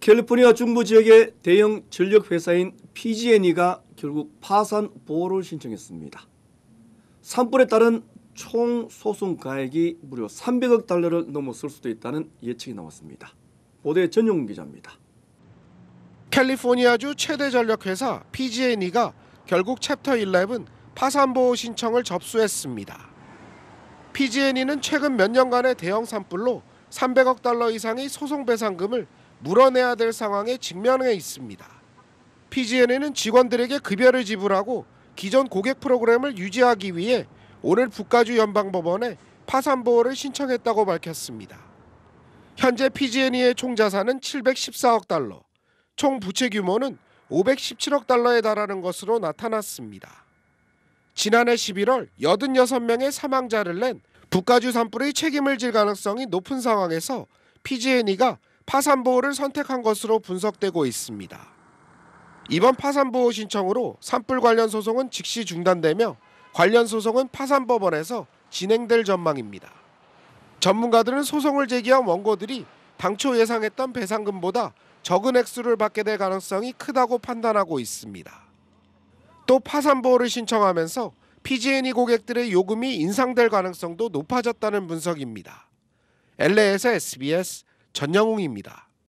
캘리포니아 중부 지역의 대형 전력 회사인 PG&E가 결국 파산 보호를 신청했습니다. 산불에 따른 총 소송 가액이 무려 300억 달러를 넘어설 수도 있다는 예측이 나왔습니다. 보도에 전용 기자입니다. 캘리포니아주 최대 전력 회사 PG&E가 결국 챕터 11 파산 보호 신청을 접수했습니다. PG&E는 최근 몇 년간의 대형 산불로 300억 달러 이상의 소송 배상금을 물어내야 될 상황에 직면해 있습니다. PG&E는 직원들에게 급여를 지불하고 기존 고객 프로그램을 유지하기 위해 오늘 북가주 연방법원에 파산 보호를 신청했다고 밝혔습니다. 현재 PG&E의 총 자산은 714억 달러, 총 부채 규모는 517억 달러에 달하는 것으로 나타났습니다. 지난해 11월 86명의 사망자를 낸 북가주 산불의 책임을 질 가능성이 높은 상황에서 PG&E가 파산보호를 선택한 것으로 분석되고 있습니다. 이번 파산보호 신청으로 산불 관련 소송은 즉시 중단되며 관련 소송은 파산법원에서 진행될 전망입니다. 전문가들은 소송을 제기한 원고들이 당초 예상했던 배상금보다 적은 액수를 받게 될 가능성이 크다고 판단하고 있습니다. 또 파산보호를 신청하면서 PG&E 고객들의 요금이 인상될 가능성도 높아졌다는 분석입니다. LA에서 SBS 전영웅입니다.